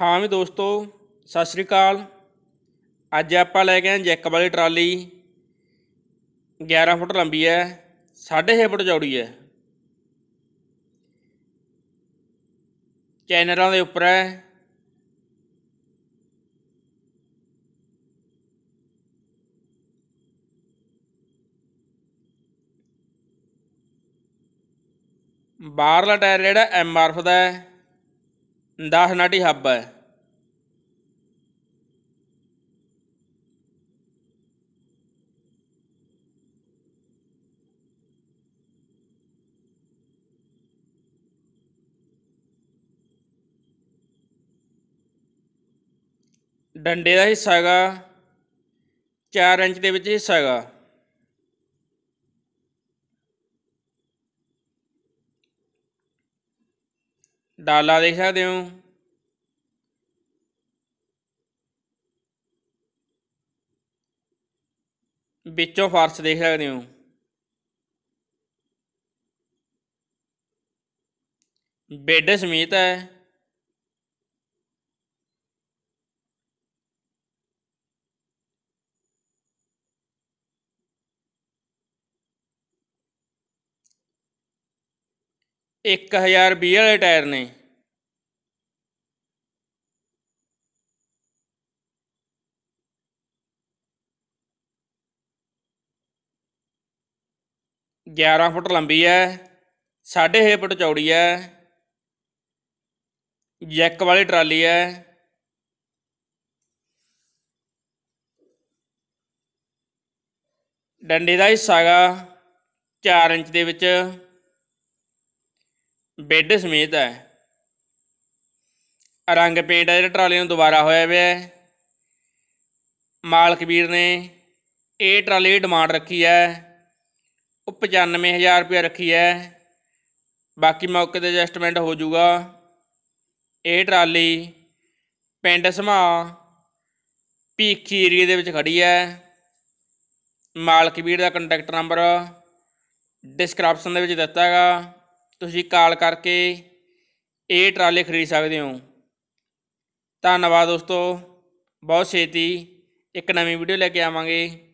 ਹਾਂ ਵੀ ਦੋਸਤੋ ਸਤਿ ਸ੍ਰੀ ਅਕਾਲ ਅੱਜ ਆਪਾਂ ਲੈ ਕੇ ਆਏ ਜੈਕ ਵਾਲੀ ਟਰਾਲੀ 11 ਫੁੱਟ ਲੰਬੀ ਹੈ 6.5 ਫੁੱਟ ਚੌੜੀ ਹੈ ਚੈਨਲਾਂ ਦੇ ਉੱਪਰ ਹੈ ਬਾਹਰਲਾ ਟਾਇਰ ਜਿਹੜਾ ਐਮ ਆਰਫ ਦਾ ਹੈ ਦਾ ਨਾਟੀ ਹੱਬ ਹੈ ਡੰਡੇ ਦਾ ਹਿੱਸਾ ਹੈਗਾ 4 ਇੰਚ ਦੇ ਵਿੱਚ ਹਿੱਸਾ ਹੈਗਾ डाला देख सकते हो बिचों फर्श देख सकते हो बेड समेत है 1000 20 ਵਾਲੇ ਟਾਇਰ ਨੇ ਗਿਆਰਾਂ ਫੁੱਟ ਲੰਬੀ ਹੈ 6 ਫੁੱਟ ਚੌੜੀ ਹੈ ਜੈਕ ਵਾਲੀ ਟਰਾਲੀ ਹੈ ਡੰਡੇ ਦਾ ਹਿੱਸਾ ਹੈਗਾ 4 ਇੰਚ ਦੇ ਵਿੱਚ ਬੈੱਡ ਸਮੇਤ ਹੈ ਰੰਗ ਪੇਂਟ ਹੈ ਜਿਹੜਾ ਟਰਾਲੇ ਨੂੰ ਦੁਬਾਰਾ ਹੋਇਆ ਹੋਇਆ ਹੈ ਮਾਲਕ ਵੀਰ ਨੇ ਇਹ ਟਰਾਲੇ ਡਿਮਾਂਡ ਰੱਖੀ ਹੈ ਉਹ 95000 ਰੁਪਏ ਰੱਖੀ ਹੈ ਬਾਕੀ ਮੌਕੇ ਤੇ ਐਡਜਸਟਮੈਂਟ ਹੋ ਜਾਊਗਾ ਇਹ ਟਰਾਲੀ ਪਿੰਡ ਸਮਾ ਪੀਖੀ ਏਰੀਆ ਦੇ ਵਿੱਚ ਖੜੀ ਹੈ ਮਾਲਕ ਵੀਰ ਦਾ ਕੰਟੈਕਟ ਨੰਬਰ ਡਿਸਕ੍ਰਿਪਸ਼ਨ ਦੇ ਵਿੱਚ ਦਿੱਤਾ ਹੈਗਾ ਤੁਸੀਂ ਕਾਲ ਕਰਕੇ ਇਹ ਟਰਾਲੇ ਖਰੀਦ ਸਕਦੇ ਹੋ ਧੰਨਵਾਦ ਦੋਸਤੋ ਬਹੁਤ ਛੇਤੀ ਇੱਕ ਨਵੀਂ ਵੀਡੀਓ ਲੈ ਕੇ ਆਵਾਂਗੇ